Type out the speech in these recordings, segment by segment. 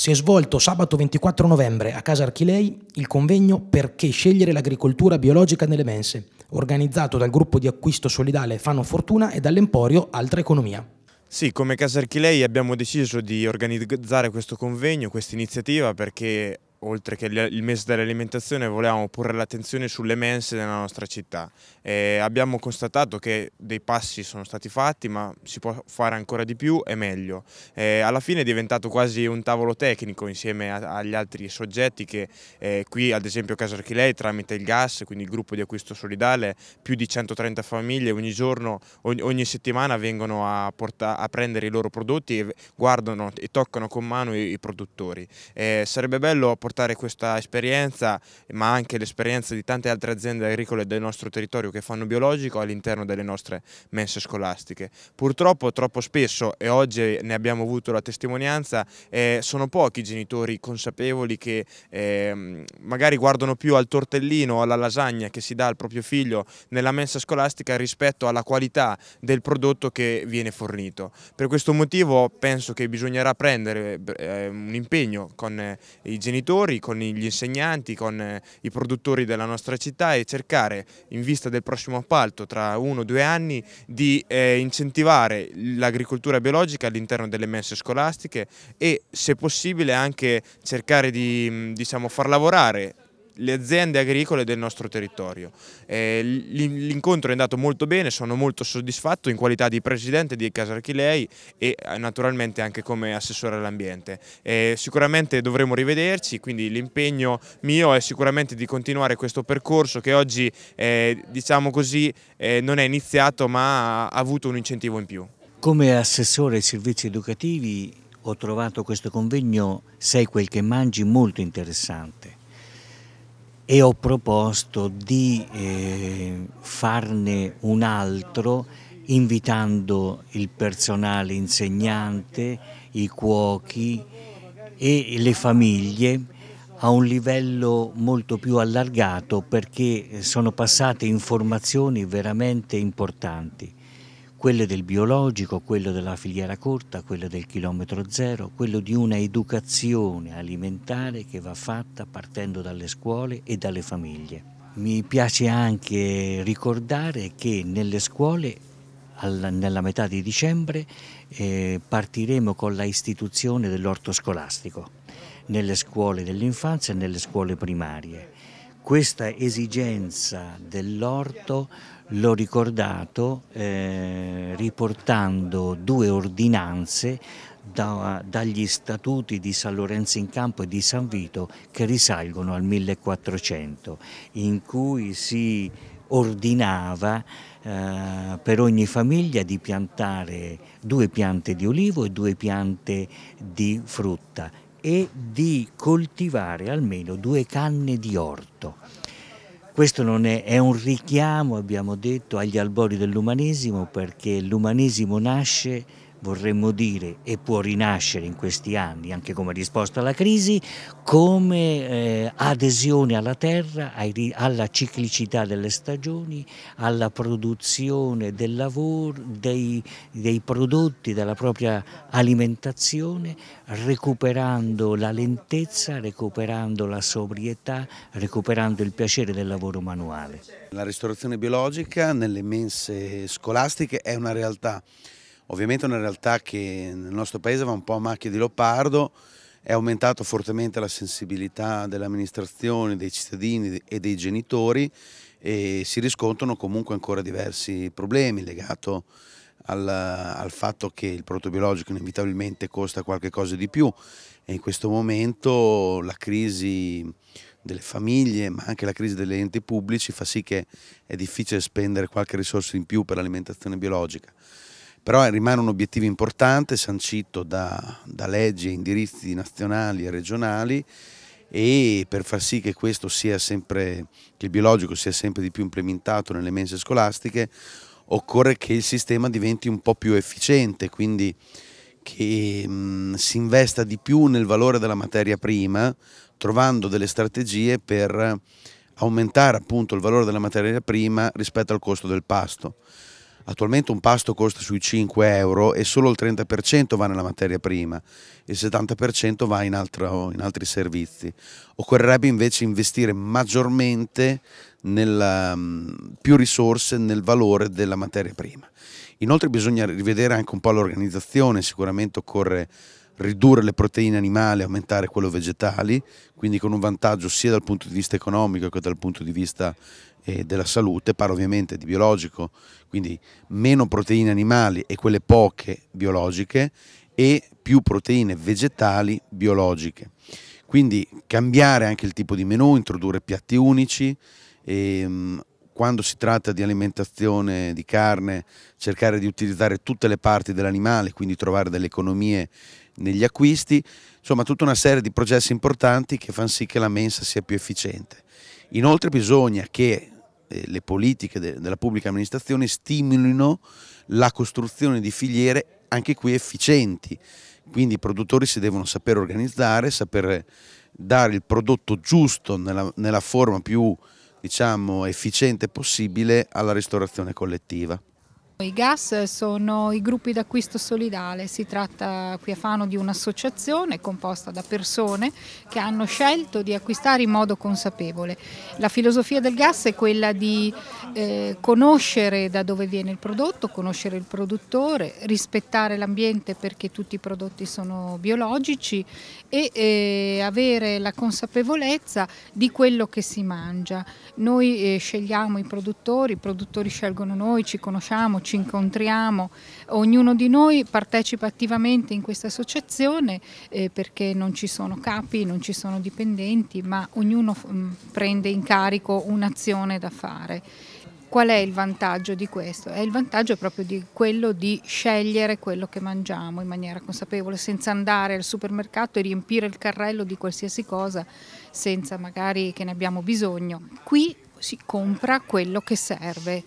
Si è svolto sabato 24 novembre a Casa Archilei il convegno Perché scegliere l'agricoltura biologica nelle mense, organizzato dal gruppo di acquisto solidale Fano Fortuna e dall'Emporio Altra Economia. Sì, come Casa Archilei abbiamo deciso di organizzare questo convegno, questa iniziativa, perché oltre che il mese dell'alimentazione, volevamo porre l'attenzione sulle mense della nostra città. E abbiamo constatato che dei passi sono stati fatti, ma si può fare ancora di più e meglio. E alla fine è diventato quasi un tavolo tecnico insieme agli altri soggetti che eh, qui, ad esempio Casa Archilei, tramite il GAS, quindi il gruppo di acquisto solidale, più di 130 famiglie ogni giorno, ogni, ogni settimana vengono a, a, prendere i loro prodotti e guardano e toccano con mano i, i produttori. E sarebbe bello portare portare questa esperienza, ma anche l'esperienza di tante altre aziende agricole del nostro territorio che fanno biologico all'interno delle nostre messe scolastiche. Purtroppo troppo spesso, e oggi ne abbiamo avuto la testimonianza, eh, sono pochi i genitori consapevoli che eh, magari guardano più al tortellino o alla lasagna che si dà al proprio figlio nella messa scolastica rispetto alla qualità del prodotto che viene fornito. Per questo motivo penso che bisognerà prendere eh, un impegno con eh, i genitori genitori, con gli insegnanti, con eh, i produttori della nostra città e cercare in vista del prossimo appalto tra uno o due anni di eh, incentivare l'agricoltura biologica all'interno delle messe scolastiche e se possibile anche cercare di diciamo, far lavorare le aziende agricole del nostro territorio. Eh, l'incontro è andato molto bene, sono molto soddisfatto in qualità di presidente di Casarchilei e eh, naturalmente anche come assessore all'ambiente. Eh, sicuramente dovremo rivederci, quindi l'impegno mio è sicuramente di continuare questo percorso che oggi, eh, diciamo così, eh, non è iniziato ma ha avuto un incentivo in più. Come assessore ai servizi educativi ho trovato questo convegno Sei quel che mangi molto interessante e ho proposto di eh, farne un altro invitando il personale insegnante, i cuochi e le famiglie a un livello molto più allargato perché sono passate informazioni veramente importanti quelle del biologico, quello della filiera corta, quello del chilometro zero, quello di una educazione alimentare che va fatta partendo dalle scuole e dalle famiglie. Mi piace anche ricordare che nelle scuole nella metà di dicembre eh, partiremo con la istituzione dell'orto scolastico nelle scuole dell'infanzia e nelle scuole primarie questa esigenza dell'orto l'ho ricordato eh, riportando due ordinanze da, dagli statuti di San Lorenzo in Campo e di San Vito che risalgono al 1400 in cui si ordinava eh, per ogni famiglia di piantare due piante di olivo e due piante di frutta e di coltivare almeno due canne di orto. Questo è, è, un richiamo, abbiamo detto, agli albori dell'umanesimo perché l'umanesimo nasce vorremmo dire, e può rinascere in questi anni anche come risposta alla crisi, come eh, adesione alla terra, ai, alla ciclicità delle stagioni, alla produzione del lavoro, dei, dei prodotti, della propria alimentazione, recuperando la lentezza, recuperando la sobrietà, recuperando il piacere del lavoro manuale. La ristorazione biologica nelle mense scolastiche è una realtà Ovviamente è una realtà che nel nostro paese va un po' a macchia di leopardo, è aumentata fortemente la sensibilità delle amministrazioni, dei cittadini e dei genitori e si riscontrano comunque ancora diversi problemi legati al, al, fatto che il prodotto biologico inevitabilmente costa qualche cosa di più e in questo momento la crisi delle famiglie ma anche la crisi degli enti pubblici fa sì che è difficile spendere qualche risorsa in più per l'alimentazione biologica però eh, rimane un obiettivo importante sancito da, da leggi e indirizzi nazionali e regionali e per far sì che, sempre, che il biologico sia sempre di più implementato nelle mense scolastiche occorre che il sistema diventi un po' più efficiente, quindi che mh, mm, si investa di più nel valore della materia prima, trovando delle strategie per aumentare appunto il valore della materia prima rispetto al costo del pasto. Attualmente un pasto costa sui 5 euro e solo il 30% va nella materia prima, il 70% va in, altro, in altri servizi. Occorrerebbe invece investire maggiormente nella, mm, più risorse nel valore della materia prima. Inoltre bisogna rivedere anche un po' l'organizzazione, sicuramente occorre ridurre le proteine animali, aumentare quello vegetali, quindi con un vantaggio sia dal punto di vista economico che dal punto di vista eh, della salute, parlo ovviamente di biologico, quindi meno proteine animali e quelle poche biologiche e più proteine vegetali biologiche. Quindi cambiare anche il tipo di menù, introdurre piatti unici, ehm, quando si tratta di alimentazione di carne, cercare di utilizzare tutte le parti dell'animale, quindi trovare delle economie negli acquisti, insomma tutta una serie di processi importanti che fanno sì che la mensa sia più efficiente. Inoltre bisogna che eh, le politiche della pubblica amministrazione stimolino la costruzione di filiere anche qui efficienti, quindi i produttori si devono saper organizzare, saper dare il prodotto giusto nella, nella forma più diciamo, efficiente possibile alla ristorazione collettiva. I gas sono i gruppi d'acquisto solidale, si tratta qui a Fano di un'associazione composta da persone che hanno scelto di acquistare in modo consapevole. La filosofia del gas è quella di eh, conoscere da dove viene il prodotto, conoscere il produttore, rispettare l'ambiente perché tutti i prodotti sono biologici e eh, avere la consapevolezza di quello che si mangia. Noi eh, scegliamo i produttori, i produttori scelgono noi, ci conosciamo, ci ci incontriamo, ognuno di noi partecipa attivamente in questa associazione eh, perché non ci sono capi, non ci sono dipendenti, ma ognuno mh, mm, prende in carico un'azione da fare. Qual è il vantaggio di questo? È il vantaggio proprio di quello di scegliere quello che mangiamo in maniera consapevole, senza andare al supermercato e riempire il carrello di qualsiasi cosa, senza magari che ne abbiamo bisogno. Qui si compra quello che serve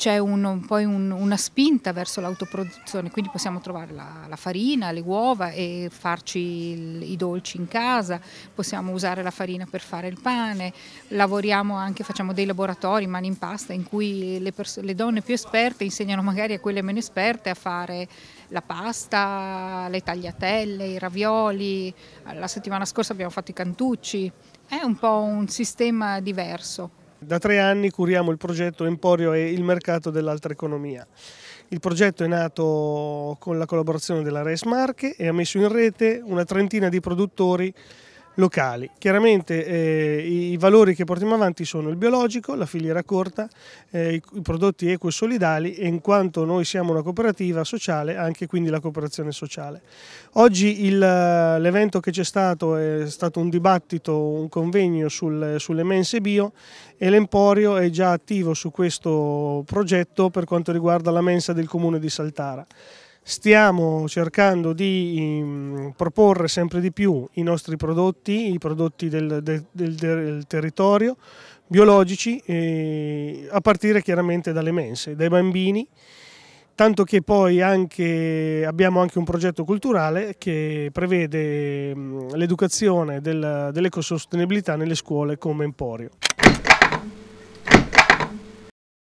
c'è un, poi un, una spinta verso l'autoproduzione, quindi possiamo trovare la, la farina, le uova e farci il, i dolci in casa, possiamo usare la farina per fare il pane, lavoriamo anche, facciamo dei laboratori mani in pasta in cui le, le donne più esperte insegnano magari a quelle meno esperte a fare la pasta, le tagliatelle, i ravioli, la settimana scorsa abbiamo fatto i cantucci, è un po' un sistema diverso. Da tre anni curiamo il progetto Emporio e il mercato dell'altra economia. Il progetto è nato con la collaborazione della Res Marche e ha messo in rete una trentina di produttori locali. Chiaramente eh, i valori che portiamo avanti sono il biologico, la filiera corta, eh, i, i prodotti eco e solidali e in quanto noi siamo una cooperativa sociale anche quindi la cooperazione sociale. Oggi eh, l'evento che c'è stato è stato un dibattito, un convegno sul, sulle mense bio e l'Emporio è già attivo su questo progetto per quanto riguarda la mensa del comune di Saltara. Stiamo cercando di mm, proporre sempre di più i nostri prodotti, i prodotti del, del, del, del territorio, biologici, eh, a partire chiaramente dalle mense, dai bambini, tanto che poi anche, abbiamo anche un progetto culturale che prevede mm, l'educazione dell'ecosostenibilità nelle scuole come emporio.